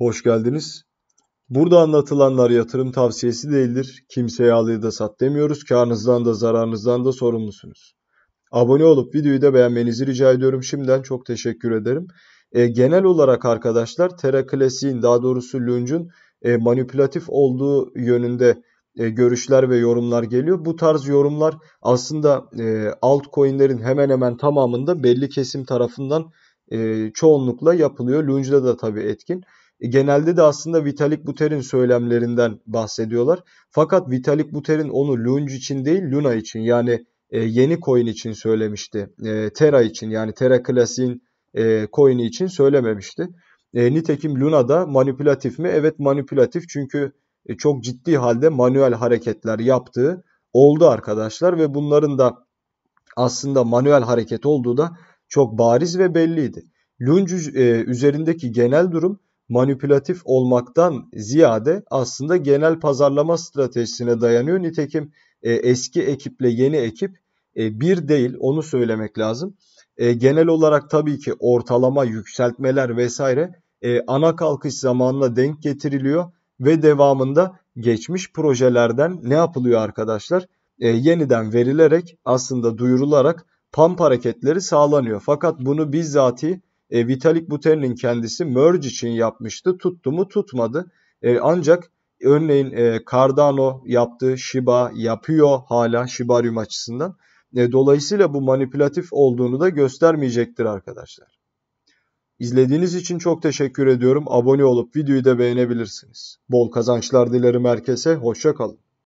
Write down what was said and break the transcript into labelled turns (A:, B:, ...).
A: Hoş geldiniz. Burada anlatılanlar yatırım tavsiyesi değildir. Kimseye al da sat demiyoruz. Karnınızdan da zararınızdan da sorumlusunuz. Abone olup videoyu da beğenmenizi rica ediyorum. Şimdiden çok teşekkür ederim. E, genel olarak arkadaşlar Terra Classic'in daha doğrusu Lunge'un e, manipülatif olduğu yönünde e, görüşler ve yorumlar geliyor. Bu tarz yorumlar aslında e, altcoin'lerin hemen hemen tamamında belli kesim tarafından e, çoğunlukla yapılıyor. Lunge'da da tabii etkin. E, genelde de aslında Vitalik Buterin söylemlerinden bahsediyorlar. Fakat Vitalik Buterin onu Lunge için değil Luna için yani e, yeni coin için söylemişti. E, Terra için yani Terra Classic'in e, coin'i için söylememişti. E, nitekim Luna da manipülatif mi? Evet manipülatif çünkü e, çok ciddi halde manuel hareketler yaptığı oldu arkadaşlar ve bunların da aslında manuel hareket olduğu da çok bariz ve belliydi. Lunge e, üzerindeki genel durum manipülatif olmaktan ziyade aslında genel pazarlama stratejisine dayanıyor. Nitekim e, eski ekiple yeni ekip e, bir değil onu söylemek lazım. E, genel olarak tabii ki ortalama yükseltmeler vesaire e, ana kalkış zamanına denk getiriliyor ve devamında geçmiş projelerden ne yapılıyor arkadaşlar? E, yeniden verilerek aslında duyurularak pump hareketleri sağlanıyor. Fakat bunu bizzati e, Vitalik Buterin'in kendisi merge için yapmıştı. Tuttu mu tutmadı. E, ancak örneğin e, Cardano yaptı, Shiba yapıyor hala Shibarium açısından. E, dolayısıyla bu manipülatif olduğunu da göstermeyecektir arkadaşlar. İzlediğiniz için çok teşekkür ediyorum. Abone olup videoyu da beğenebilirsiniz. Bol kazançlar dilerim herkese. Hoşçakalın.